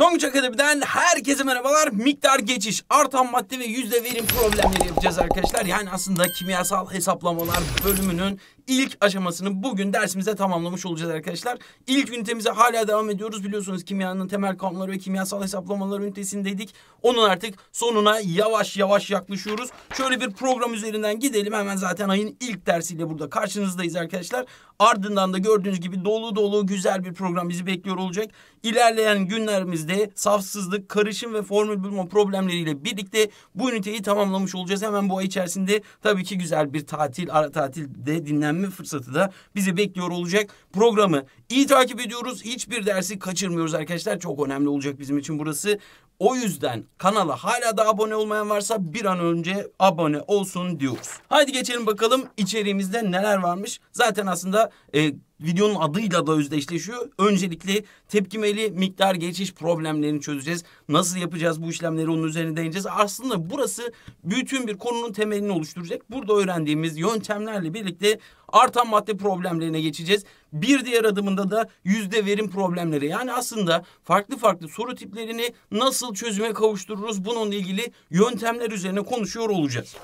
Tonguç Akademi'den herkese merhabalar. Miktar geçiş, artan madde ve yüzde verim problemleri yapacağız arkadaşlar. Yani aslında kimyasal hesaplamalar bölümünün ilk aşamasını bugün dersimize tamamlamış olacağız arkadaşlar. İlk ünitemize hala devam ediyoruz. Biliyorsunuz kimyanın temel kanunları ve kimyasal hesaplamalar ünitesindeydik. Onun artık sonuna yavaş yavaş yaklaşıyoruz. Şöyle bir program üzerinden gidelim. Hemen zaten ayın ilk dersiyle burada karşınızdayız arkadaşlar. Ardından da gördüğünüz gibi dolu dolu güzel bir program bizi bekliyor olacak. İlerleyen günlerimizde safsızlık, karışım ve formül bulma problemleriyle birlikte bu üniteyi tamamlamış olacağız. Hemen bu ay içerisinde tabii ki güzel bir tatil, ara tatilde dinlenme öğrenme fırsatı da bizi bekliyor olacak. Programı iyi takip ediyoruz. Hiçbir dersi kaçırmıyoruz arkadaşlar. Çok önemli olacak bizim için burası. O yüzden kanala hala da abone olmayan varsa bir an önce abone olsun diyoruz. Haydi geçelim bakalım içeriğimizde neler varmış. Zaten aslında e, videonun adıyla da özdeşleşiyor. Öncelikle tepkimeli miktar geçiş problemlerini çözeceğiz. Nasıl yapacağız bu işlemleri onun üzerine değineceğiz. Aslında burası bütün bir konunun temelini oluşturacak. Burada öğrendiğimiz yöntemlerle birlikte Artan madde problemlerine geçeceğiz. Bir diğer adımında da yüzde verim problemleri. Yani aslında farklı farklı soru tiplerini nasıl çözüme kavuştururuz bununla ilgili yöntemler üzerine konuşuyor olacağız.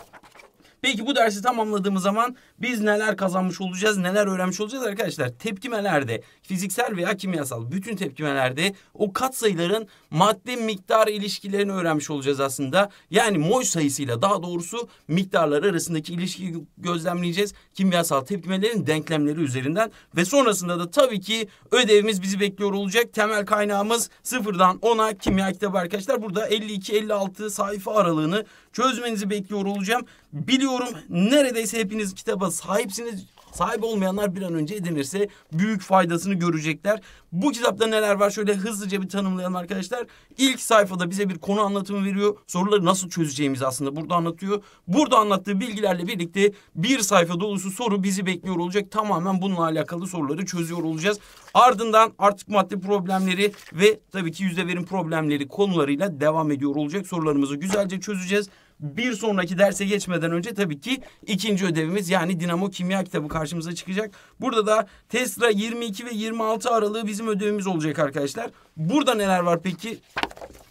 Peki bu dersi tamamladığımız zaman biz neler kazanmış olacağız, neler öğrenmiş olacağız arkadaşlar. Tepkimelerde, fiziksel veya kimyasal bütün tepkimelerde o katsayıların madde miktar ilişkilerini öğrenmiş olacağız aslında. Yani mol sayısıyla daha doğrusu miktarlar arasındaki ilişkiyi gözlemleyeceğiz. Kimyasal tepkimelerin denklemleri üzerinden ve sonrasında da tabii ki ödevimiz bizi bekliyor olacak. Temel kaynağımız sıfırdan ona kimya kitabı arkadaşlar. Burada 52-56 sayfa aralığını çözmenizi bekliyor olacağım. Biliyorum neredeyse hepiniz kitaba ama sahipsiniz sahip olmayanlar bir an önce edinirse büyük faydasını görecekler. Bu kitapta neler var şöyle hızlıca bir tanımlayalım arkadaşlar. İlk sayfada bize bir konu anlatımı veriyor. Soruları nasıl çözeceğimizi aslında burada anlatıyor. Burada anlattığı bilgilerle birlikte bir sayfa dolusu soru bizi bekliyor olacak. Tamamen bununla alakalı soruları çözüyor olacağız. Ardından artık madde problemleri ve tabii ki yüzde verim problemleri konularıyla devam ediyor olacak. Sorularımızı güzelce çözeceğiz bir sonraki derse geçmeden önce tabii ki ikinci ödevimiz yani dinamo kimya kitabı karşımıza çıkacak. Burada da Tesla 22 ve 26 aralığı bizim ödevimiz olacak arkadaşlar. Burada neler var peki?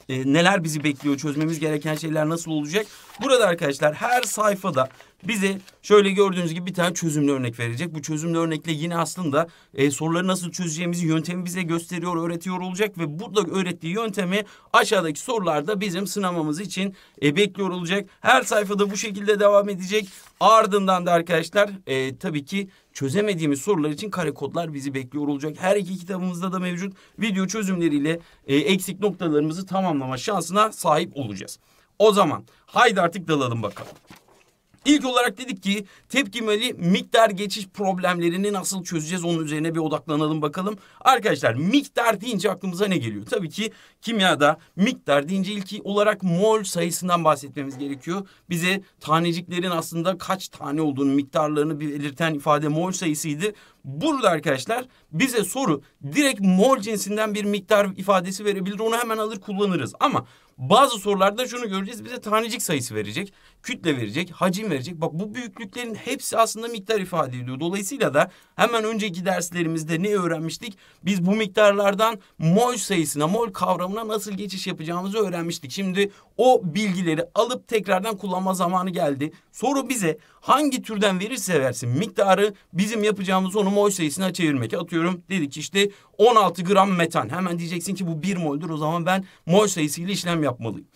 e, neler bizi bekliyor, çözmemiz gereken şeyler nasıl olacak? Burada arkadaşlar her sayfada bize şöyle gördüğünüz gibi bir tane çözümlü örnek verecek. Bu çözümlü örnekle yine aslında e, soruları nasıl çözeceğimizi yöntemi bize gösteriyor, öğretiyor olacak ve burada öğrettiği yöntemi aşağıdaki sorularda bizim sınavımız için e, bekliyor olacak. Her sayfada bu şekilde devam edecek. Ardından da arkadaşlar e, tabii ki çözemediğimiz sorular için kare kodlar bizi bekliyor olacak. Her iki kitabımızda da mevcut video çözümleriyle e, eksik noktalarımızı tamamlama şansına sahip olacağız. O zaman haydi artık dalalım bakalım. İlk olarak dedik ki tepkimeli miktar geçiş problemlerini nasıl çözeceğiz onun üzerine bir odaklanalım bakalım. Arkadaşlar miktar deyince aklımıza ne geliyor? Tabii ki kimyada miktar deyince ilk olarak mol sayısından bahsetmemiz gerekiyor. Bize taneciklerin aslında kaç tane olduğunu miktarlarını belirten ifade mol sayısıydı. Burada arkadaşlar bize soru direkt mol cinsinden bir miktar ifadesi verebilir. Onu hemen alır kullanırız. Ama bazı sorularda şunu göreceğiz. Bize tanecik sayısı verecek, kütle verecek, hacim verecek. Bak bu büyüklüklerin hepsi aslında miktar ifade ediyor. Dolayısıyla da hemen önceki derslerimizde ne öğrenmiştik? Biz bu miktarlardan mol sayısına, mol kavramına nasıl geçiş yapacağımızı öğrenmiştik. Şimdi o bilgileri alıp tekrardan kullanma zamanı geldi. Soru bize hangi türden verirse versin miktarı bizim yapacağımız onu mol sayısına çevirmek. Atıyorum dedik işte 16 gram metan. Hemen diyeceksin ki bu bir moldur o zaman ben mol sayısıyla işlem yapmalıyım.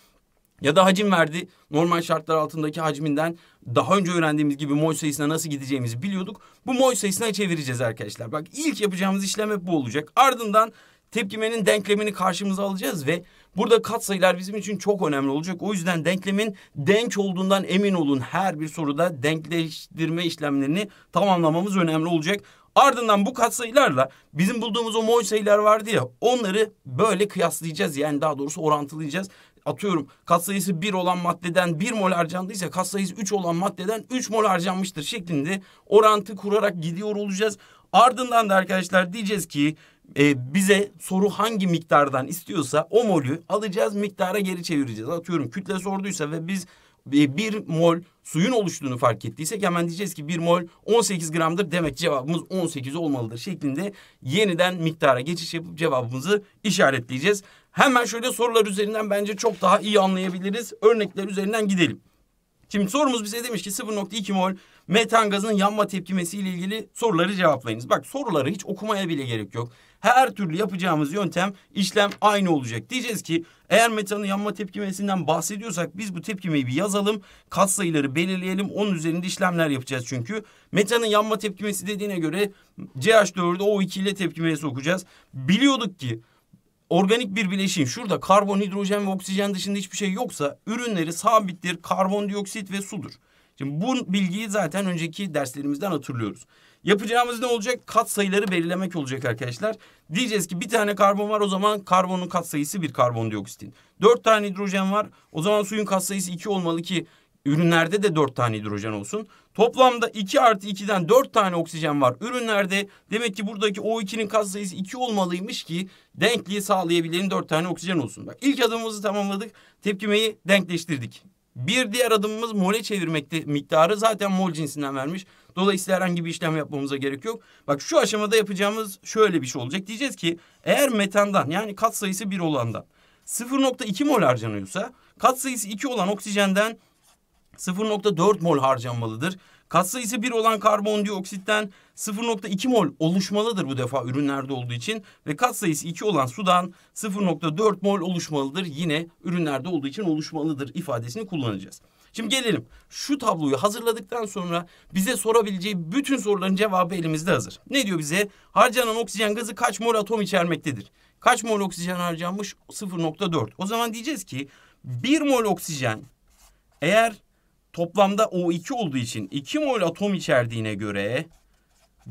Ya da hacim verdi. Normal şartlar altındaki hacminden daha önce öğrendiğimiz gibi mol sayısına nasıl gideceğimizi biliyorduk. Bu mol sayısına çevireceğiz arkadaşlar. Bak ilk yapacağımız işlem hep bu olacak. Ardından tepkimenin denklemini karşımıza alacağız ve Burada katsayılar bizim için çok önemli olacak. O yüzden denklemin denk olduğundan emin olun. Her bir soruda denkleştirme işlemlerini tamamlamamız önemli olacak. Ardından bu katsayılarla bizim bulduğumuz o mol sayılar vardı ya onları böyle kıyaslayacağız. Yani daha doğrusu orantılayacağız. Atıyorum katsayısı bir olan maddeden bir mol harcandıysa katsayısı üç olan maddeden üç mol harcanmıştır şeklinde orantı kurarak gidiyor olacağız. Ardından da arkadaşlar diyeceğiz ki e, bize soru hangi miktardan istiyorsa o molü alacağız miktara geri çevireceğiz. Atıyorum kütle sorduysa ve biz e, bir mol suyun oluştuğunu fark ettiysek hemen diyeceğiz ki bir mol 18 gramdır demek cevabımız 18 olmalıdır şeklinde yeniden miktara geçiş yapıp cevabımızı işaretleyeceğiz. Hemen şöyle sorular üzerinden bence çok daha iyi anlayabiliriz. Örnekler üzerinden gidelim. Şimdi sorumuz bize demiş ki 0.2 mol metan gazının yanma tepkimesiyle ilgili soruları cevaplayınız. Bak soruları hiç okumaya bile gerek yok. Her türlü yapacağımız yöntem işlem aynı olacak. Diyeceğiz ki eğer metanın yanma tepkimesinden bahsediyorsak biz bu tepkimeyi bir yazalım. Kat sayıları belirleyelim. Onun üzerinde işlemler yapacağız çünkü. Metanın yanma tepkimesi dediğine göre CH4'ü O2 ile tepkimeye sokacağız. Biliyorduk ki organik bir bileşim şurada karbon, hidrojen ve oksijen dışında hiçbir şey yoksa ürünleri sabittir karbondioksit ve sudur. Şimdi bu bilgiyi zaten önceki derslerimizden hatırlıyoruz. Yapacağımız ne olacak? Kat sayıları belirlemek olacak arkadaşlar. Diyeceğiz ki bir tane karbon var o zaman karbonun kat sayısı bir karbondioksitin. Dört tane hidrojen var o zaman suyun kat sayısı iki olmalı ki ürünlerde de dört tane hidrojen olsun. Toplamda 2 artı 2'den 4 tane oksijen var ürünlerde. Demek ki buradaki O2'nin sayısı 2 olmalıymış ki denkliği sağlayabilenin 4 tane oksijen olsun. Bak ilk adımımızı tamamladık. Tepkimeyi denkleştirdik. Bir diğer adımımız mole çevirmekte miktarı zaten mol cinsinden vermiş. Dolayısıyla herhangi bir işlem yapmamıza gerek yok. Bak şu aşamada yapacağımız şöyle bir şey olacak. Diyeceğiz ki eğer metandan yani kat katsayısı 1 olandan 0.2 mol harcanıyorsa kat sayısı 2 olan oksijenden 0.4 mol harcanmalıdır. sayısı 1 olan karbondioksitten 0.2 mol oluşmalıdır bu defa ürünlerde olduğu için ve kat sayısı 2 olan sudan 0.4 mol oluşmalıdır yine ürünlerde olduğu için oluşmalıdır ifadesini kullanacağız. Şimdi gelelim şu tabloyu hazırladıktan sonra bize sorabileceği bütün soruların cevabı elimizde hazır. Ne diyor bize? Harcanan oksijen gazı kaç mol atom içermektedir? Kaç mol oksijen harcanmış? 0.4. O zaman diyeceğiz ki 1 mol oksijen eğer toplamda O2 olduğu için 2 mol atom içerdiğine göre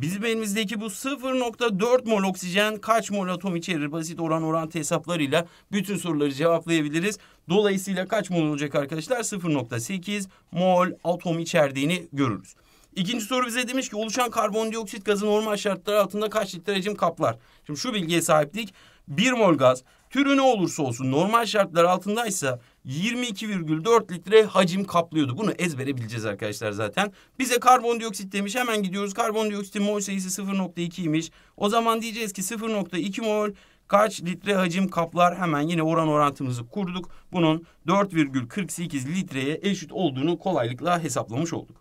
Bizim elimizdeki bu 0.4 mol oksijen kaç mol atom içerir basit oran orantı hesaplarıyla bütün soruları cevaplayabiliriz. Dolayısıyla kaç mol olacak arkadaşlar? 0.8 mol atom içerdiğini görürüz. İkinci soru bize demiş ki oluşan karbondioksit gazı normal şartlar altında kaç litre cim kaplar? Şimdi şu bilgiye sahiptik. 1 mol gaz türü ne olursa olsun normal şartlar altındaysa 22,4 litre hacim kaplıyordu. Bunu ezbere bileceğiz arkadaşlar zaten. Bize karbondioksit demiş hemen gidiyoruz. Karbondioksitin mol sayısı 0.2'ymiş. O zaman diyeceğiz ki 0.2 mol kaç litre hacim kaplar hemen yine oran orantımızı kurduk. Bunun 4,48 litreye eşit olduğunu kolaylıkla hesaplamış olduk.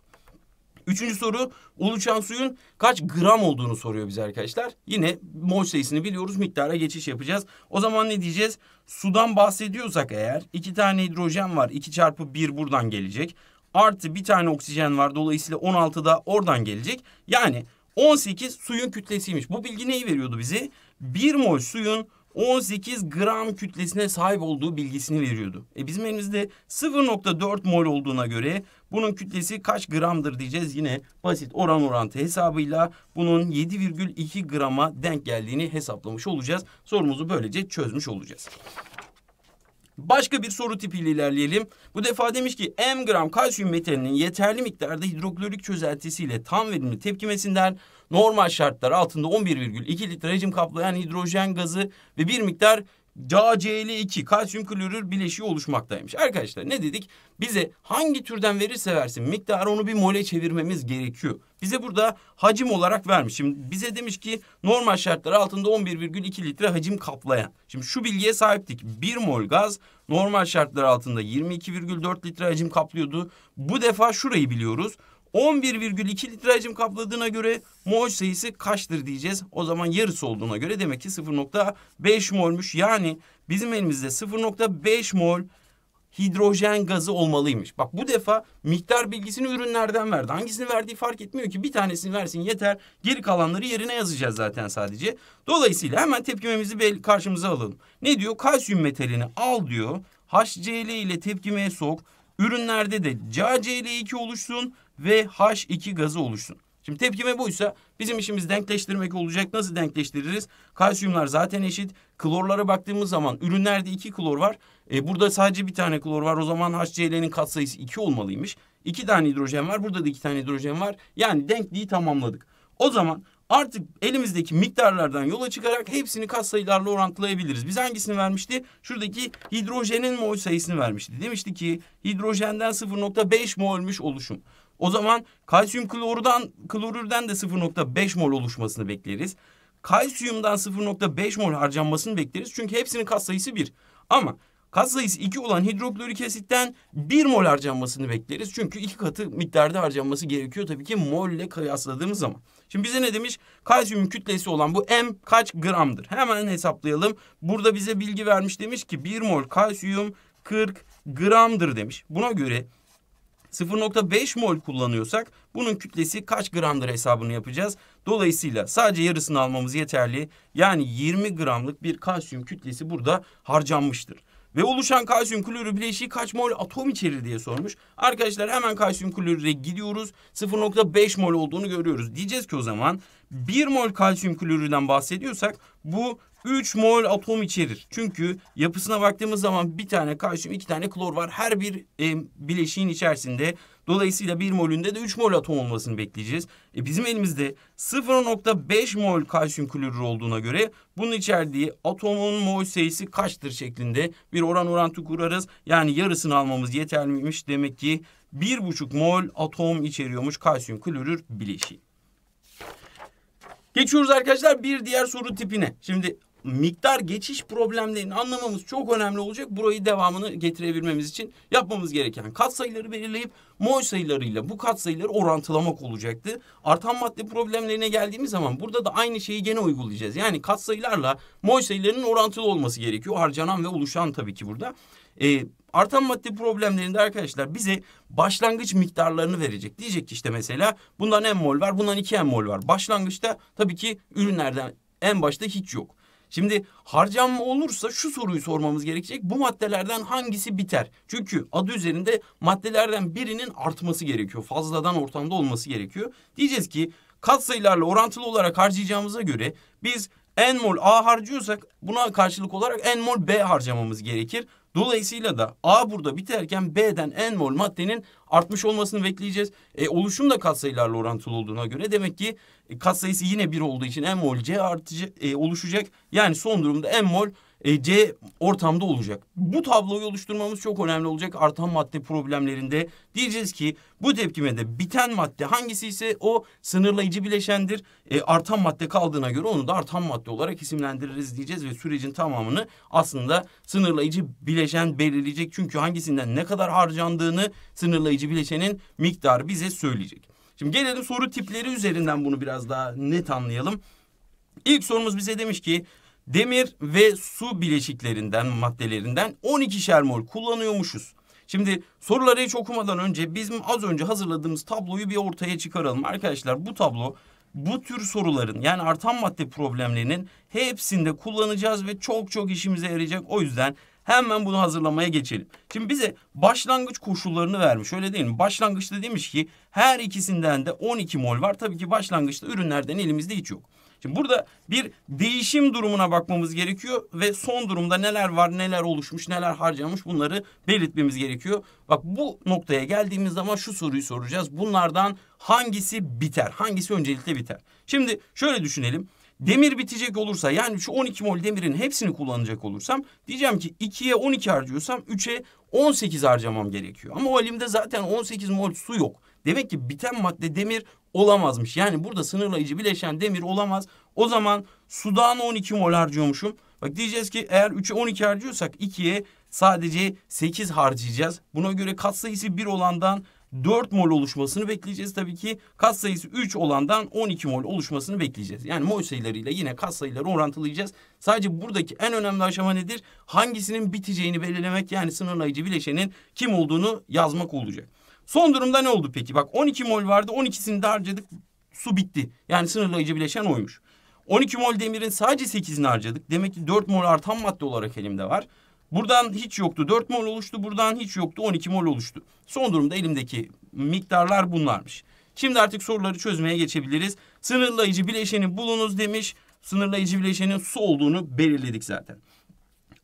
Üçüncü soru oluşan suyun kaç gram olduğunu soruyor bize arkadaşlar. Yine mol sayısını biliyoruz miktara geçiş yapacağız. O zaman ne diyeceğiz? Sudan bahsediyorsak eğer iki tane hidrojen var 2 çarpı 1 buradan gelecek. Artı bir tane oksijen var dolayısıyla 16 da oradan gelecek. Yani 18 suyun kütlesiymiş. Bu bilgi neyi veriyordu bize? 1 mol suyun 18 gram kütlesine sahip olduğu bilgisini veriyordu. E bizim elimizde 0.4 mol olduğuna göre bunun kütlesi kaç gramdır diyeceğiz. Yine basit oran orantı hesabıyla bunun 7,2 grama denk geldiğini hesaplamış olacağız. Sorumuzu böylece çözmüş olacağız. Başka bir soru tipiyle ilerleyelim. Bu defa demiş ki M gram kalsiyum metalinin yeterli miktarda hidroklorik çözeltisiyle tam verimli tepkimesinden Normal şartlar altında 11,2 litre hacim kaplayan hidrojen gazı ve bir miktar CaCl2 kalsiyum klorür bileşiği oluşmaktaymış. Arkadaşlar ne dedik? Bize hangi türden verirse versin miktarı onu bir mole çevirmemiz gerekiyor. Bize burada hacim olarak vermiş. Şimdi bize demiş ki normal şartlar altında 11,2 litre hacim kaplayan. Şimdi şu bilgiye sahiptik. 1 mol gaz normal şartlar altında 22,4 litre hacim kaplıyordu. Bu defa şurayı biliyoruz. 11,2 litre hacim kapladığına göre mol sayısı kaçtır diyeceğiz. O zaman yarısı olduğuna göre demek ki 0.5 molmuş. Yani bizim elimizde 0.5 mol hidrojen gazı olmalıymış. Bak bu defa miktar bilgisini ürünlerden verdi. Hangisini verdiği fark etmiyor ki. Bir tanesini versin yeter. Geri kalanları yerine yazacağız zaten sadece. Dolayısıyla hemen tepkimemizi karşımıza alalım. Ne diyor? Kalsiyum metalini al diyor. HCl ile tepkimeye sok. Ürünlerde de CaCl2 oluşsun ve H2 gazı oluşsun. Şimdi tepkime buysa bizim işimiz denkleştirmek olacak. Nasıl denkleştiririz? Kalsiyumlar zaten eşit. Klorlara baktığımız zaman ürünlerde iki klor var. E, burada sadece bir tane klor var. O zaman HCl'nin katsayısı iki olmalıymış. İki tane hidrojen var. Burada da iki tane hidrojen var. Yani denkliği tamamladık. O zaman artık elimizdeki miktarlardan yola çıkarak hepsini katsayılarla orantılayabiliriz. Biz hangisini vermişti? Şuradaki hidrojenin mol sayısını vermişti. Demişti ki hidrojenden 0.5 molmüş oluşum. O zaman kalsiyum klordan, klorürden de 0.5 mol oluşmasını bekleriz. Kalsiyumdan 0.5 mol harcanmasını bekleriz. Çünkü hepsinin kat sayısı 1. Ama kat sayısı 2 olan hidroklorik asitten 1 mol harcanmasını bekleriz. Çünkü iki katı miktarda harcanması gerekiyor tabii ki molle kıyasladığımız zaman. Şimdi bize ne demiş? Kalsiyum kütlesi olan bu M kaç gramdır? Hemen hesaplayalım. Burada bize bilgi vermiş demiş ki 1 mol kalsiyum 40 gramdır demiş. Buna göre 0.5 mol kullanıyorsak bunun kütlesi kaç gramdır hesabını yapacağız. Dolayısıyla sadece yarısını almamız yeterli. Yani 20 gramlık bir kalsiyum kütlesi burada harcanmıştır. Ve oluşan kalsiyum klorür bileşiği kaç mol atom içerir diye sormuş. Arkadaşlar hemen kalsiyum klorüre gidiyoruz. 0.5 mol olduğunu görüyoruz. Diyeceğiz ki o zaman 1 mol kalsiyum klorürden bahsediyorsak bu 3 mol atom içerir. Çünkü yapısına baktığımız zaman bir tane kalsiyum, iki tane klor var. Her bir e, bileşiğin içerisinde dolayısıyla 1 molünde de 3 mol atom olmasını bekleyeceğiz. E, bizim elimizde 0.5 mol kalsiyum klorür olduğuna göre bunun içerdiği atomun mol sayısı kaçtır şeklinde bir oran orantı kurarız. Yani yarısını almamız yeterliymiş. Demek ki 1.5 mol atom içeriyormuş kalsiyum klorür bileşiği. Geçiyoruz arkadaşlar bir diğer soru tipine. Şimdi miktar geçiş problemlerini anlamamız çok önemli olacak. Burayı devamını getirebilmemiz için yapmamız gereken kat sayıları belirleyip mol sayılarıyla bu kat sayıları orantılamak olacaktı. Artan madde problemlerine geldiğimiz zaman burada da aynı şeyi gene uygulayacağız. Yani kat sayılarla mol sayılarının orantılı olması gerekiyor. Harcanan ve oluşan tabii ki burada. Ee, artan madde problemlerinde arkadaşlar bize başlangıç miktarlarını verecek. Diyecek ki işte mesela bundan en mol var, bundan iki en mol var. Başlangıçta tabii ki ürünlerden en başta hiç yok. Şimdi harcama olursa şu soruyu sormamız gerekecek. Bu maddelerden hangisi biter? Çünkü adı üzerinde maddelerden birinin artması gerekiyor. Fazladan ortamda olması gerekiyor. Diyeceğiz ki katsayılarla orantılı olarak harcayacağımıza göre biz n mol A harcıyorsak buna karşılık olarak n mol B harcamamız gerekir. Dolayısıyla da A burada biterken B'den en mol maddenin artmış olmasını bekleyeceğiz. E, oluşum da katsayılarla orantılı olduğuna göre demek ki e, katsayısı yine bir olduğu için en mol C artıcı, e, oluşacak. Yani son durumda en mol e, C ortamda olacak. Bu tabloyu oluşturmamız çok önemli olacak artan madde problemlerinde. Diyeceğiz ki bu tepkimede biten madde hangisi ise o sınırlayıcı bileşendir. E, artan madde kaldığına göre onu da artan madde olarak isimlendiririz diyeceğiz ve sürecin tamamını aslında sınırlayıcı bileşen belirleyecek. Çünkü hangisinden ne kadar harcandığını sınırlayıcı bileşenin miktarı bize söyleyecek. Şimdi gelelim soru tipleri üzerinden bunu biraz daha net anlayalım. İlk sorumuz bize demiş ki demir ve su bileşiklerinden, maddelerinden 12'şer mol kullanıyormuşuz. Şimdi soruları hiç okumadan önce bizim az önce hazırladığımız tabloyu bir ortaya çıkaralım. Arkadaşlar bu tablo bu tür soruların yani artan madde problemlerinin hepsinde kullanacağız ve çok çok işimize yarayacak. O yüzden hemen bunu hazırlamaya geçelim. Şimdi bize başlangıç koşullarını vermiş öyle değil mi? Başlangıçta demiş ki her ikisinden de 12 mol var. Tabii ki başlangıçta ürünlerden elimizde hiç yok. Şimdi burada bir değişim durumuna bakmamız gerekiyor ve son durumda neler var, neler oluşmuş, neler harcamış bunları belirtmemiz gerekiyor. Bak bu noktaya geldiğimiz zaman şu soruyu soracağız. Bunlardan hangisi biter? Hangisi öncelikle biter? Şimdi şöyle düşünelim. Demir bitecek olursa yani şu 12 mol demirin hepsini kullanacak olursam diyeceğim ki 2'ye 12 harcıyorsam 3'e 18 harcamam gerekiyor. Ama o elimde zaten 18 mol su yok. Demek ki biten madde demir olamazmış. Yani burada sınırlayıcı bileşen demir olamaz. O zaman sudan 12 mol harcıyormuşum. Bak diyeceğiz ki eğer 3'e 12 harcıyorsak 2'ye sadece 8 harcayacağız. Buna göre kat sayısı 1 olandan 4 mol oluşmasını bekleyeceğiz. Tabii ki kat sayısı 3 olandan 12 mol oluşmasını bekleyeceğiz. Yani mol sayılarıyla yine kat sayıları orantılayacağız. Sadece buradaki en önemli aşama nedir? Hangisinin biteceğini belirlemek yani sınırlayıcı bileşenin kim olduğunu yazmak olacak. Son durumda ne oldu peki? Bak 12 mol vardı 12'sini de harcadık su bitti. Yani sınırlayıcı bileşen oymuş. 12 mol demirin sadece 8'ini harcadık. Demek ki 4 mol artan madde olarak elimde var. Buradan hiç yoktu 4 mol oluştu. Buradan hiç yoktu 12 mol oluştu. Son durumda elimdeki miktarlar bunlarmış. Şimdi artık soruları çözmeye geçebiliriz. Sınırlayıcı bileşeni bulunuz demiş. Sınırlayıcı bileşenin su olduğunu belirledik zaten.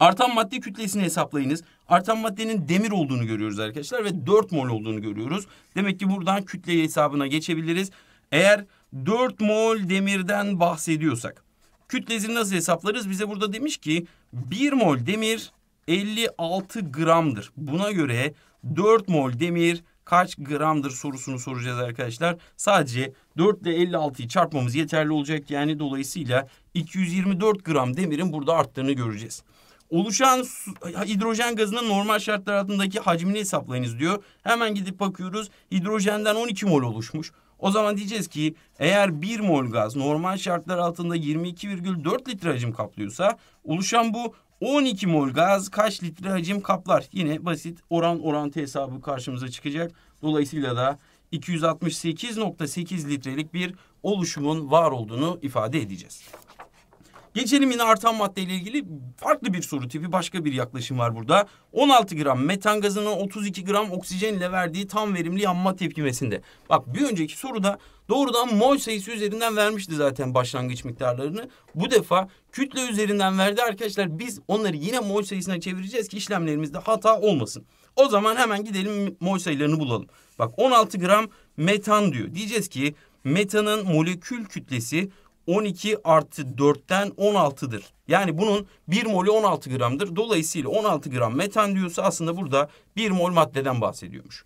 Artan madde kütlesini hesaplayınız. Artan maddenin demir olduğunu görüyoruz arkadaşlar ve 4 mol olduğunu görüyoruz. Demek ki buradan kütle hesabına geçebiliriz. Eğer 4 mol demirden bahsediyorsak kütlesini nasıl hesaplarız? Bize burada demiş ki 1 mol demir 56 gramdır. Buna göre 4 mol demir kaç gramdır sorusunu soracağız arkadaşlar. Sadece 4 ile 56'yı çarpmamız yeterli olacak. Yani dolayısıyla 224 gram demirin burada arttığını göreceğiz. Oluşan su, hidrojen gazının normal şartlar altındaki hacmini hesaplayınız diyor. Hemen gidip bakıyoruz. Hidrojenden 12 mol oluşmuş. O zaman diyeceğiz ki eğer 1 mol gaz normal şartlar altında 22,4 litre hacim kaplıyorsa oluşan bu 12 mol gaz kaç litre hacim kaplar? Yine basit oran orantı hesabı karşımıza çıkacak. Dolayısıyla da 268.8 litrelik bir oluşumun var olduğunu ifade edeceğiz. Geçelim yine artan maddeyle ilgili farklı bir soru tipi, başka bir yaklaşım var burada. 16 gram metan gazının 32 gram oksijen ile verdiği tam verimli yanma tepkimesinde. Bak bir önceki soruda doğrudan mol sayısı üzerinden vermişti zaten başlangıç miktarlarını. Bu defa kütle üzerinden verdi arkadaşlar. Biz onları yine mol sayısına çevireceğiz ki işlemlerimizde hata olmasın. O zaman hemen gidelim mol sayılarını bulalım. Bak 16 gram metan diyor. Diyeceğiz ki metanın molekül kütlesi 12 artı 4'ten 16'dır. Yani bunun 1 molü 16 gramdır. Dolayısıyla 16 gram metan diyorsa aslında burada 1 mol maddeden bahsediyormuş.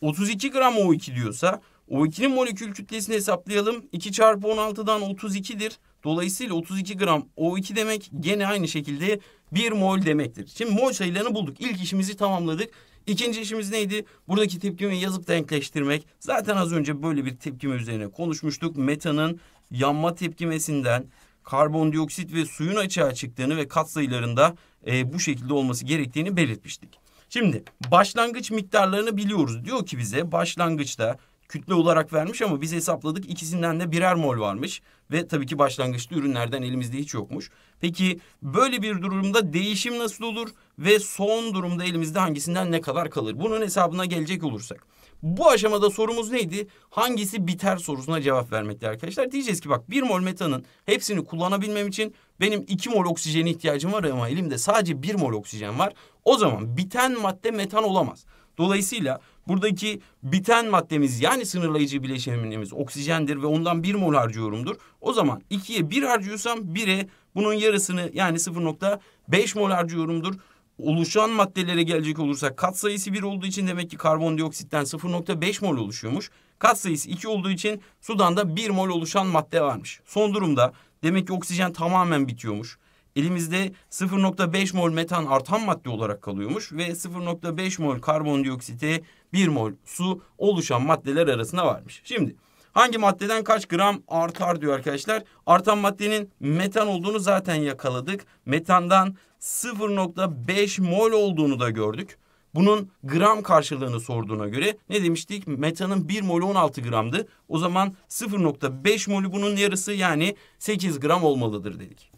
32 gram O2 diyorsa O2'nin molekül kütlesini hesaplayalım. 2 çarpı 16'dan 32'dir. Dolayısıyla 32 gram O2 demek gene aynı şekilde 1 mol demektir. Şimdi mol sayılarını bulduk. İlk işimizi tamamladık. İkinci işimiz neydi? Buradaki tepkimi yazıp denkleştirmek. Zaten az önce böyle bir tepkime üzerine konuşmuştuk. Metanın yanma tepkimesinden karbondioksit ve suyun açığa çıktığını ve katsayılarında e, bu şekilde olması gerektiğini belirtmiştik. Şimdi başlangıç miktarlarını biliyoruz. Diyor ki bize başlangıçta kütle olarak vermiş ama biz hesapladık ikisinden de birer mol varmış. Ve tabii ki başlangıçta ürünlerden elimizde hiç yokmuş. Peki böyle bir durumda değişim nasıl olur ve son durumda elimizde hangisinden ne kadar kalır? Bunun hesabına gelecek olursak. Bu aşamada sorumuz neydi? Hangisi biter sorusuna cevap vermekti arkadaşlar. Diyeceğiz ki bak bir mol metanın hepsini kullanabilmem için benim iki mol oksijene ihtiyacım var ama elimde sadece bir mol oksijen var. O zaman biten madde metan olamaz. Dolayısıyla buradaki biten maddemiz yani sınırlayıcı bileşenimiz oksijendir ve ondan bir mol harcıyorumdur. O zaman ikiye bir harcıyorsam bire bunun yarısını yani 0.5 mol harcıyorumdur oluşan maddelere gelecek olursak kat sayısı 1 olduğu için demek ki karbondioksitten 0.5 mol oluşuyormuş. Kat sayısı 2 olduğu için sudan da 1 mol oluşan madde varmış. Son durumda demek ki oksijen tamamen bitiyormuş. Elimizde 0.5 mol metan artan madde olarak kalıyormuş ve 0.5 mol karbondioksite 1 mol su oluşan maddeler arasında varmış. Şimdi hangi maddeden kaç gram artar diyor arkadaşlar. Artan maddenin metan olduğunu zaten yakaladık. Metandan 0.5 mol olduğunu da gördük. Bunun gram karşılığını sorduğuna göre ne demiştik? Metanın 1 molü 16 gramdı. O zaman 0.5 molü bunun yarısı yani 8 gram olmalıdır dedik.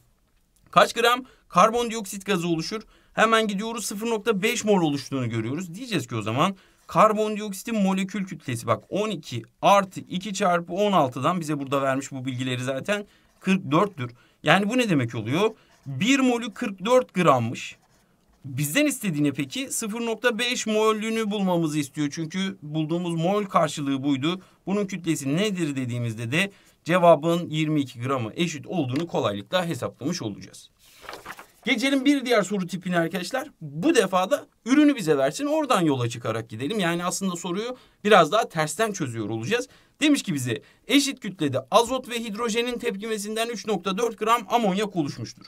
Kaç gram karbondioksit gazı oluşur? Hemen gidiyoruz 0.5 mol oluştuğunu görüyoruz. Diyeceğiz ki o zaman karbondioksitin molekül kütlesi bak 12 artı 2 çarpı 16'dan bize burada vermiş bu bilgileri zaten 44'tür. Yani bu ne demek oluyor? 1 molü 44 grammış. Bizden ne peki 0.5 molünü bulmamızı istiyor. Çünkü bulduğumuz mol karşılığı buydu. Bunun kütlesi nedir dediğimizde de cevabın 22 gramı eşit olduğunu kolaylıkla hesaplamış olacağız. Geçelim bir diğer soru tipine arkadaşlar. Bu defa da ürünü bize versin oradan yola çıkarak gidelim. Yani aslında soruyu biraz daha tersten çözüyor olacağız. Demiş ki bize eşit kütlede azot ve hidrojenin tepkimesinden 3.4 gram amonyak oluşmuştur.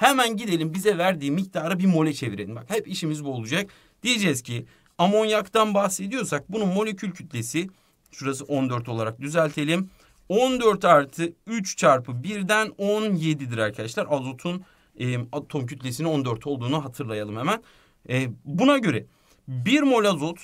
Hemen gidelim bize verdiği miktarı bir mole çevirelim. Bak hep işimiz bu olacak. Diyeceğiz ki amonyaktan bahsediyorsak bunun molekül kütlesi şurası 14 olarak düzeltelim. 14 artı 3 çarpı 1'den 17'dir arkadaşlar. Azotun e, atom kütlesinin 14 olduğunu hatırlayalım hemen. E, buna göre 1 mol azot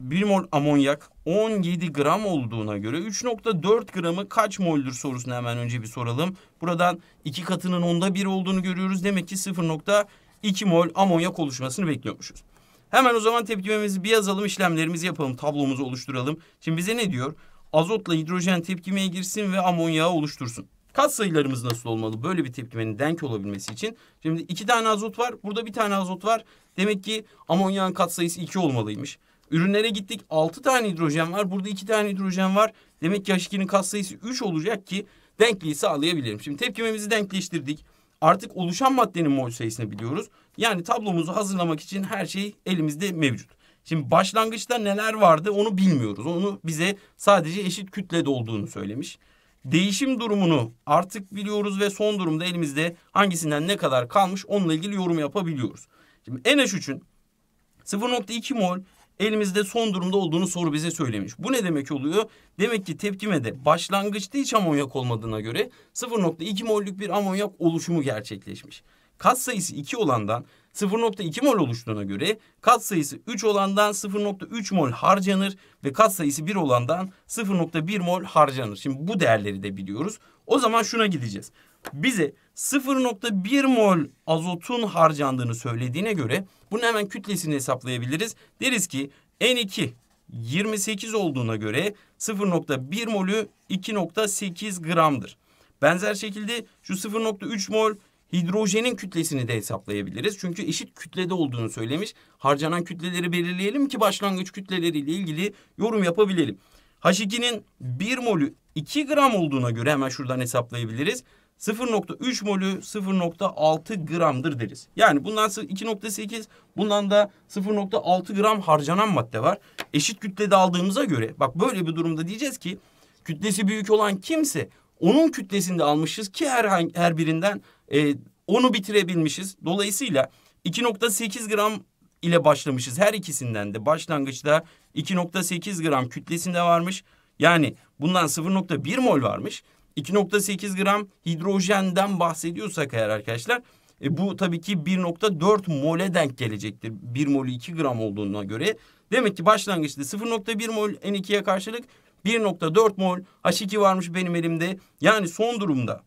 1 mol amonyak 17 gram olduğuna göre 3.4 gramı kaç moldür sorusunu hemen önce bir soralım. Buradan iki katının onda bir olduğunu görüyoruz. Demek ki 0.2 mol amonyak oluşmasını bekliyormuşuz. Hemen o zaman tepkimemizi bir yazalım işlemlerimizi yapalım tablomuzu oluşturalım. Şimdi bize ne diyor? Azotla hidrojen tepkimeye girsin ve amonyağı oluştursun. Kat sayılarımız nasıl olmalı böyle bir tepkimenin denk olabilmesi için? Şimdi iki tane azot var burada bir tane azot var. Demek ki amonyağın kat sayısı 2 olmalıymış. Ürünlere gittik 6 tane hidrojen var. Burada 2 tane hidrojen var. Demek ki H2'nin katsayısı 3 olacak ki denkliği sağlayabilirim. Şimdi tepkimemizi denkleştirdik. Artık oluşan maddenin mol sayısını biliyoruz. Yani tablomuzu hazırlamak için her şey elimizde mevcut. Şimdi başlangıçta neler vardı onu bilmiyoruz. Onu bize sadece eşit kütlede olduğunu söylemiş. Değişim durumunu artık biliyoruz ve son durumda elimizde hangisinden ne kadar kalmış onunla ilgili yorum yapabiliyoruz. Şimdi NH3'ün 0.2 mol elimizde son durumda olduğunu soru bize söylemiş. Bu ne demek oluyor? Demek ki tepkime de başlangıçta hiç amonyak olmadığına göre 0.2 mollük bir amonyak oluşumu gerçekleşmiş. Kat sayısı 2 olandan 0.2 mol oluştuğuna göre kat sayısı 3 olandan 0.3 mol harcanır ve kat sayısı 1 olandan 0.1 mol harcanır. Şimdi bu değerleri de biliyoruz. O zaman şuna gideceğiz. Bize 0.1 mol azotun harcandığını söylediğine göre bunun hemen kütlesini hesaplayabiliriz. Deriz ki N2 28 olduğuna göre 0.1 molü 2.8 gramdır. Benzer şekilde şu 0.3 mol hidrojenin kütlesini de hesaplayabiliriz. Çünkü eşit kütlede olduğunu söylemiş. Harcanan kütleleri belirleyelim ki başlangıç kütleleriyle ilgili yorum yapabilelim. H2'nin 1 molü 2 gram olduğuna göre hemen şuradan hesaplayabiliriz. 0.3 molü 0.6 gramdır deriz. Yani bundan 2.8 bundan da 0.6 gram harcanan madde var. Eşit kütlede aldığımıza göre bak böyle bir durumda diyeceğiz ki kütlesi büyük olan kimse onun kütlesinde almışız ki her, her birinden e, onu bitirebilmişiz. Dolayısıyla 2.8 gram ile başlamışız. Her ikisinden de başlangıçta 2.8 gram kütlesinde varmış. Yani bundan 0.1 mol varmış. 2.8 gram hidrojenden bahsediyorsak eğer arkadaşlar e, bu tabii ki 1.4 mole denk gelecektir. 1 mol 2 gram olduğuna göre. Demek ki başlangıçta 0.1 mol N2'ye karşılık 1.4 mol H2 varmış benim elimde. Yani son durumda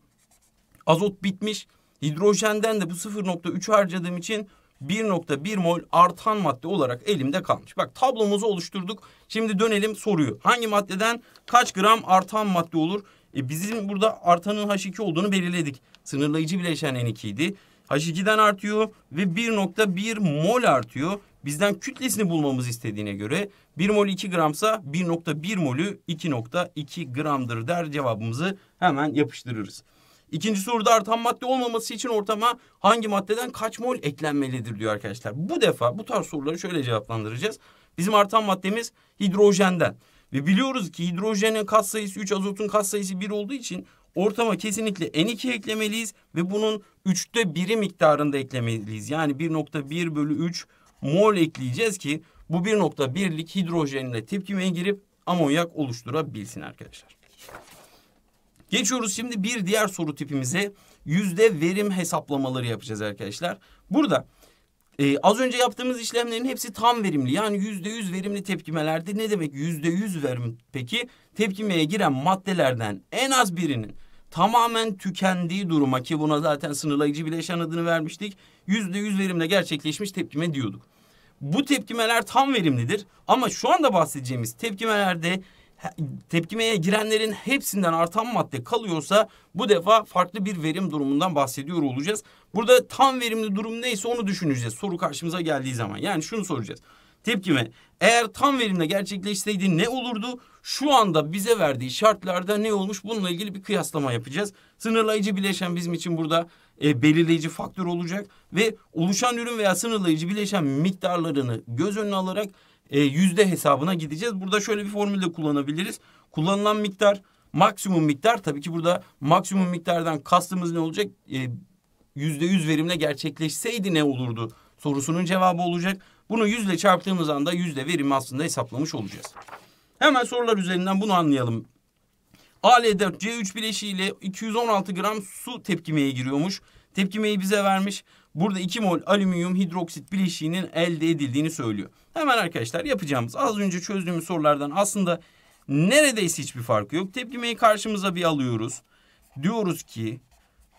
azot bitmiş. Hidrojenden de bu 0.3 harcadığım için 1.1 mol artan madde olarak elimde kalmış. Bak tablomuzu oluşturduk. Şimdi dönelim soruyu. Hangi maddeden kaç gram artan madde olur? E bizim burada artanın H2 olduğunu belirledik. Sınırlayıcı bileşen N2 idi. H2'den artıyor ve 1.1 mol artıyor. Bizden kütlesini bulmamız istediğine göre 1 mol 2 gramsa 1.1 molü 2.2 gramdır der cevabımızı hemen yapıştırırız. İkinci soruda artan madde olmaması için ortama hangi maddeden kaç mol eklenmelidir diyor arkadaşlar. Bu defa bu tarz soruları şöyle cevaplandıracağız. Bizim artan maddemiz hidrojenden. Ve biliyoruz ki hidrojenin kat sayısı 3, azotun kat sayısı 1 olduğu için ortama kesinlikle N2 eklemeliyiz ve bunun 3'te 1'i miktarında eklemeliyiz. Yani 1.1 bölü 3 mol ekleyeceğiz ki bu 1.1'lik hidrojenle tepkimeye girip amonyak oluşturabilsin arkadaşlar. Geçiyoruz şimdi bir diğer soru tipimize. Yüzde verim hesaplamaları yapacağız arkadaşlar. Burada ee, az önce yaptığımız işlemlerin hepsi tam verimli. Yani yüzde yüz verimli tepkimelerde ne demek yüzde yüz verim? Peki tepkimeye giren maddelerden en az birinin tamamen tükendiği duruma ki buna zaten sınırlayıcı bileşen adını vermiştik. Yüzde yüz verimle gerçekleşmiş tepkime diyorduk. Bu tepkimeler tam verimlidir ama şu anda bahsedeceğimiz tepkimelerde tepkimeye girenlerin hepsinden artan madde kalıyorsa bu defa farklı bir verim durumundan bahsediyor olacağız. Burada tam verimli durum neyse onu düşüneceğiz soru karşımıza geldiği zaman. Yani şunu soracağız. Tepkime eğer tam verimle gerçekleşseydi ne olurdu? Şu anda bize verdiği şartlarda ne olmuş? Bununla ilgili bir kıyaslama yapacağız. Sınırlayıcı bileşen bizim için burada e, belirleyici faktör olacak. Ve oluşan ürün veya sınırlayıcı bileşen miktarlarını göz önüne alarak e, yüzde hesabına gideceğiz. Burada şöyle bir formül de kullanabiliriz. Kullanılan miktar maksimum miktar tabii ki burada maksimum miktardan kastımız ne olacak? E, yüzde yüz verimle gerçekleşseydi ne olurdu sorusunun cevabı olacak. Bunu yüzle çarptığımız anda yüzde verimi aslında hesaplamış olacağız. Hemen sorular üzerinden bunu anlayalım. AL4 C3 bileşiğiyle 216 gram su tepkimeye giriyormuş. Tepkimeyi bize vermiş. Burada 2 mol alüminyum hidroksit bileşiğinin elde edildiğini söylüyor. Hemen arkadaşlar yapacağımız az önce çözdüğümüz sorulardan aslında neredeyse hiçbir farkı yok. Tepkimeyi karşımıza bir alıyoruz. Diyoruz ki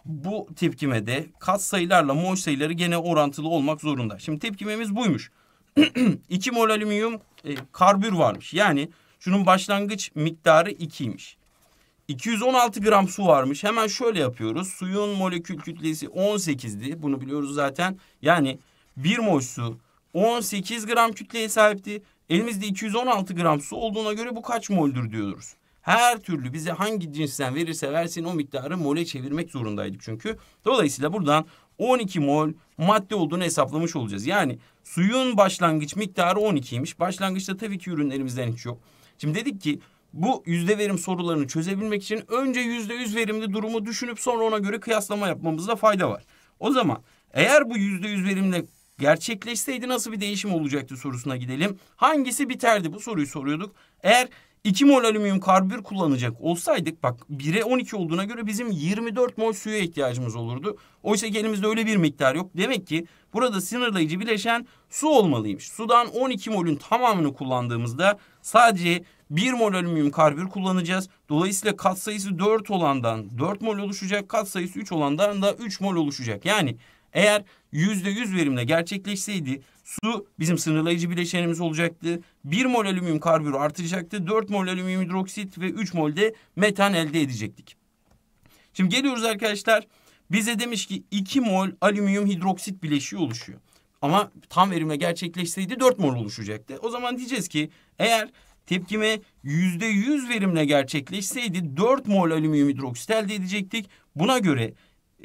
bu tepkimede kat sayılarla mol sayıları gene orantılı olmak zorunda. Şimdi tepkimemiz buymuş. 2 mol alüminyum e, karbür varmış. Yani şunun başlangıç miktarı 2'ymiş. 216 gram su varmış. Hemen şöyle yapıyoruz. Suyun molekül kütlesi 18'di. Bunu biliyoruz zaten. Yani 1 mol su 18 gram kütleye sahipti. Elimizde 216 gram su olduğuna göre bu kaç moldür diyoruz. Her türlü bize hangi cinsten verirse versin o miktarı mole çevirmek zorundaydık çünkü. Dolayısıyla buradan 12 mol madde olduğunu hesaplamış olacağız. Yani suyun başlangıç miktarı 12'ymiş. Başlangıçta tabii ki ürünlerimizden hiç yok. Şimdi dedik ki bu yüzde verim sorularını çözebilmek için önce yüzde yüz verimli durumu düşünüp sonra ona göre kıyaslama yapmamızda fayda var. O zaman eğer bu yüzde yüz verimle gerçekleşseydi nasıl bir değişim olacaktı sorusuna gidelim. Hangisi biterdi bu soruyu soruyorduk. Eğer 2 mol alüminyum karbür kullanacak olsaydık bak 1'e 12 olduğuna göre bizim 24 mol suya ihtiyacımız olurdu. Oysa ki elimizde öyle bir miktar yok. Demek ki burada sınırlayıcı bileşen su olmalıymış. Sudan 12 molün tamamını kullandığımızda sadece 1 mol alüminyum karbür kullanacağız. Dolayısıyla katsayısı 4 olandan 4 mol oluşacak, katsayısı 3 olandan da 3 mol oluşacak. Yani eğer yüzde yüz verimle gerçekleşseydi su bizim sınırlayıcı bileşenimiz olacaktı. Bir mol alüminyum karbürü artacaktı. dört mol alüminyum hidroksit ve üç mol de metan elde edecektik. Şimdi geliyoruz arkadaşlar. Bize demiş ki iki mol alüminyum hidroksit bileşiği oluşuyor. Ama tam verimle gerçekleşseydi dört mol oluşacaktı. O zaman diyeceğiz ki eğer tepkime yüzde yüz verimle gerçekleşseydi dört mol alüminyum hidroksit elde edecektik. Buna göre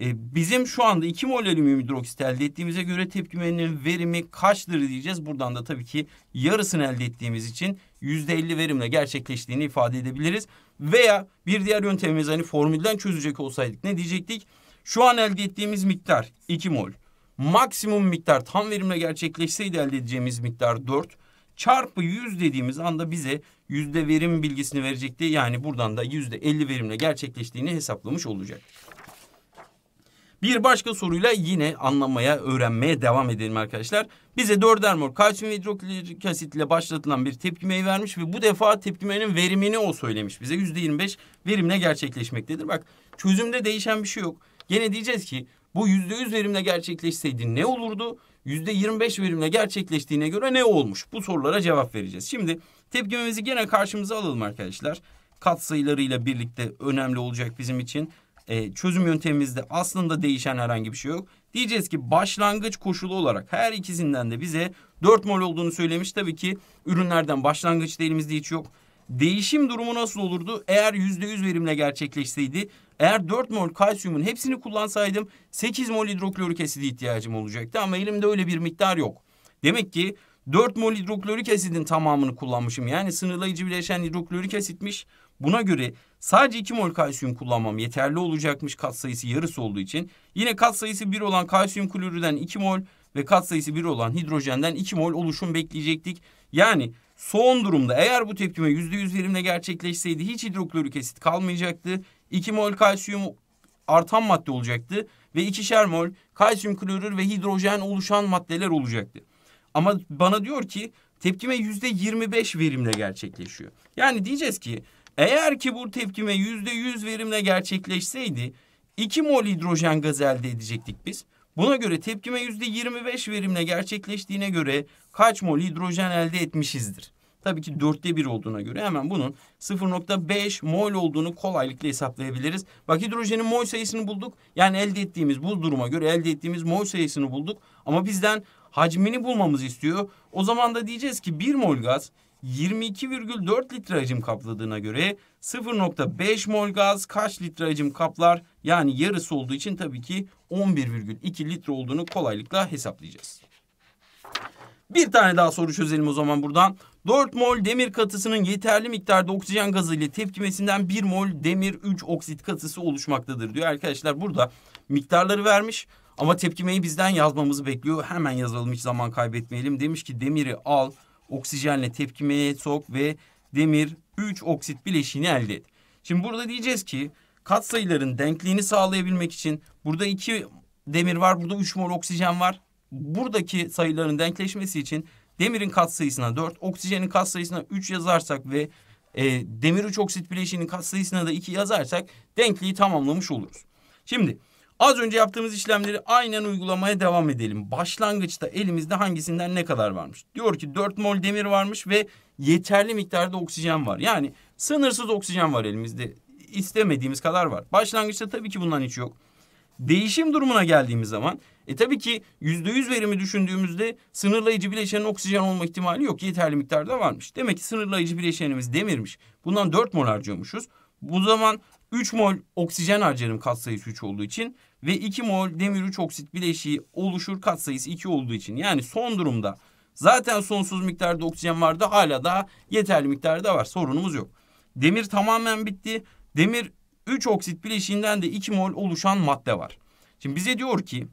e, bizim şu anda 2 mol alüminyum hidroksit elde ettiğimize göre tepkimenin verimi kaçtır diyeceğiz. Buradan da tabii ki yarısını elde ettiğimiz için %50 verimle gerçekleştiğini ifade edebiliriz. Veya bir diğer yöntemimiz hani formülden çözecek olsaydık ne diyecektik? Şu an elde ettiğimiz miktar 2 mol. Maksimum miktar tam verimle gerçekleşseydi elde edeceğimiz miktar 4 çarpı 100 dediğimiz anda bize yüzde verim bilgisini verecekti. Yani buradan da yüzde 50 verimle gerçekleştiğini hesaplamış olacak. Bir başka soruyla yine anlamaya, öğrenmeye devam edelim arkadaşlar. Bize dördermor kalsiyum hidroklorik asit ile başlatılan bir tepkimeyi vermiş ve bu defa tepkimenin verimini o söylemiş bize. Yüzde yirmi beş verimle gerçekleşmektedir. Bak çözümde değişen bir şey yok. Gene diyeceğiz ki bu yüzde yüz verimle gerçekleşseydi ne olurdu? Yüzde yirmi beş verimle gerçekleştiğine göre ne olmuş? Bu sorulara cevap vereceğiz. Şimdi tepkimemizi gene karşımıza alalım arkadaşlar. Kat sayılarıyla birlikte önemli olacak bizim için e, çözüm yöntemimizde aslında değişen herhangi bir şey yok. Diyeceğiz ki başlangıç koşulu olarak her ikisinden de bize 4 mol olduğunu söylemiş. Tabii ki ürünlerden başlangıç elimizde hiç yok. Değişim durumu nasıl olurdu? Eğer %100 verimle gerçekleşseydi eğer 4 mol kalsiyumun hepsini kullansaydım 8 mol hidroklorik asidi ihtiyacım olacaktı ama elimde öyle bir miktar yok. Demek ki 4 mol hidroklorik asidin tamamını kullanmışım. Yani sınırlayıcı bileşen hidroklorik asitmiş. Buna göre Sadece 2 mol kalsiyum kullanmam yeterli olacakmış kat sayısı yarısı olduğu için. Yine kat sayısı 1 olan kalsiyum klorürden 2 mol ve kat sayısı 1 olan hidrojenden 2 mol oluşum bekleyecektik. Yani son durumda eğer bu tepkime %100 verimle gerçekleşseydi hiç hidroklorik asit kalmayacaktı. 2 mol kalsiyum artan madde olacaktı ve ikişer mol kalsiyum klorür ve hidrojen oluşan maddeler olacaktı. Ama bana diyor ki tepkime yüzde %25 verimle gerçekleşiyor. Yani diyeceğiz ki eğer ki bu tepkime yüzde yüz verimle gerçekleşseydi 2 mol hidrojen gazı elde edecektik biz. Buna göre tepkime yüzde 25 verimle gerçekleştiğine göre kaç mol hidrojen elde etmişizdir? Tabii ki dörtte bir olduğuna göre hemen bunun 0.5 mol olduğunu kolaylıkla hesaplayabiliriz. Bak hidrojenin mol sayısını bulduk. Yani elde ettiğimiz bu duruma göre elde ettiğimiz mol sayısını bulduk. Ama bizden hacmini bulmamız istiyor. O zaman da diyeceğiz ki 1 mol gaz 22,4 litre hacim kapladığına göre 0,5 mol gaz kaç litre hacim kaplar? Yani yarısı olduğu için tabii ki 11,2 litre olduğunu kolaylıkla hesaplayacağız. Bir tane daha soru çözelim o zaman buradan. 4 mol demir katısının yeterli miktarda oksijen gazı ile tepkimesinden 1 mol demir 3 oksit katısı oluşmaktadır diyor. Arkadaşlar burada miktarları vermiş ama tepkimeyi bizden yazmamızı bekliyor. Hemen yazalım hiç zaman kaybetmeyelim. Demiş ki demiri al oksijenle tepkimeye sok ve demir 3 oksit bileşiğini elde et. Şimdi burada diyeceğiz ki katsayıların denkliğini sağlayabilmek için burada 2 demir var, burada 3 mol oksijen var. Buradaki sayıların denkleşmesi için demirin katsayısına 4, oksijenin katsayısına 3 yazarsak ve e, demir 3 oksit bileşiğinin katsayısına da 2 yazarsak denkliği tamamlamış oluruz. Şimdi Az önce yaptığımız işlemleri aynen uygulamaya devam edelim. Başlangıçta elimizde hangisinden ne kadar varmış? Diyor ki 4 mol demir varmış ve yeterli miktarda oksijen var. Yani sınırsız oksijen var elimizde. İstemediğimiz kadar var. Başlangıçta tabii ki bundan hiç yok. Değişim durumuna geldiğimiz zaman e tabii ki yüzde yüz verimi düşündüğümüzde sınırlayıcı bileşenin oksijen olma ihtimali yok. Yeterli miktarda varmış. Demek ki sınırlayıcı bileşenimiz demirmiş. Bundan dört mol harcıyormuşuz. Bu zaman 3 mol oksijen harcarım katsayısı 3 olduğu için ve 2 mol demir 3 oksit bileşiği oluşur katsayısı 2 olduğu için. Yani son durumda zaten sonsuz miktarda oksijen vardı hala daha yeterli miktarda var sorunumuz yok. Demir tamamen bitti. Demir 3 oksit bileşiğinden de 2 mol oluşan madde var. Şimdi bize diyor ki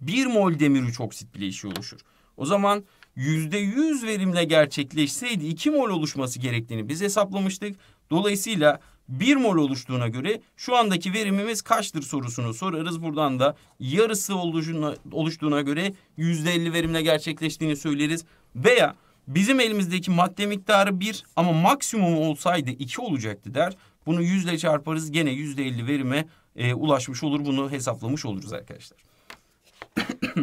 1 mol demir 3 oksit bileşiği oluşur. O zaman %100 verimle gerçekleşseydi 2 mol oluşması gerektiğini biz hesaplamıştık. Dolayısıyla 1 mol oluştuğuna göre şu andaki verimimiz kaçtır sorusunu sorarız. Buradan da yarısı oluşuna, oluştuğuna göre %50 verimle gerçekleştiğini söyleriz. Veya bizim elimizdeki madde miktarı 1 ama maksimum olsaydı 2 olacaktı der. Bunu yüzle çarparız gene %50 verime e, ulaşmış olur. Bunu hesaplamış oluruz arkadaşlar.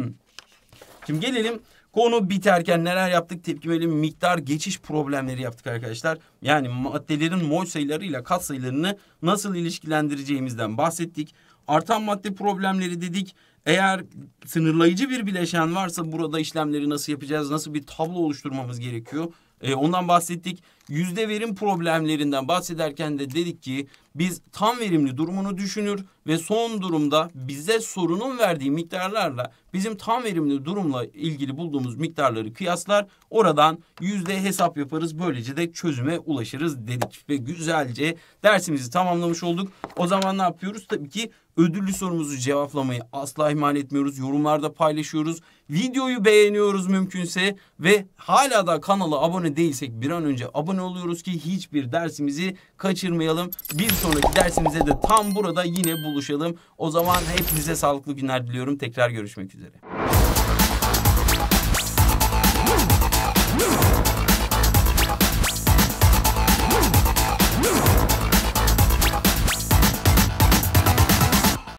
Şimdi gelelim Konu biterken neler yaptık tepkimeli miktar geçiş problemleri yaptık arkadaşlar. Yani maddelerin mol sayılarıyla kat sayılarını nasıl ilişkilendireceğimizden bahsettik. Artan madde problemleri dedik. Eğer sınırlayıcı bir bileşen varsa burada işlemleri nasıl yapacağız, nasıl bir tablo oluşturmamız gerekiyor e, ondan bahsettik. Yüzde verim problemlerinden bahsederken de dedik ki biz tam verimli durumunu düşünür ve son durumda bize sorunun verdiği miktarlarla bizim tam verimli durumla ilgili bulduğumuz miktarları kıyaslar. Oradan yüzde hesap yaparız. Böylece de çözüme ulaşırız dedik ve güzelce dersimizi tamamlamış olduk. O zaman ne yapıyoruz? Tabii ki Ödüllü sorumuzu cevaplamayı asla ihmal etmiyoruz. Yorumlarda paylaşıyoruz. Videoyu beğeniyoruz mümkünse ve hala da kanala abone değilsek bir an önce abone oluyoruz ki hiçbir dersimizi kaçırmayalım. Bir sonraki dersimizde de tam burada yine buluşalım. O zaman hepinize sağlıklı günler diliyorum. Tekrar görüşmek üzere.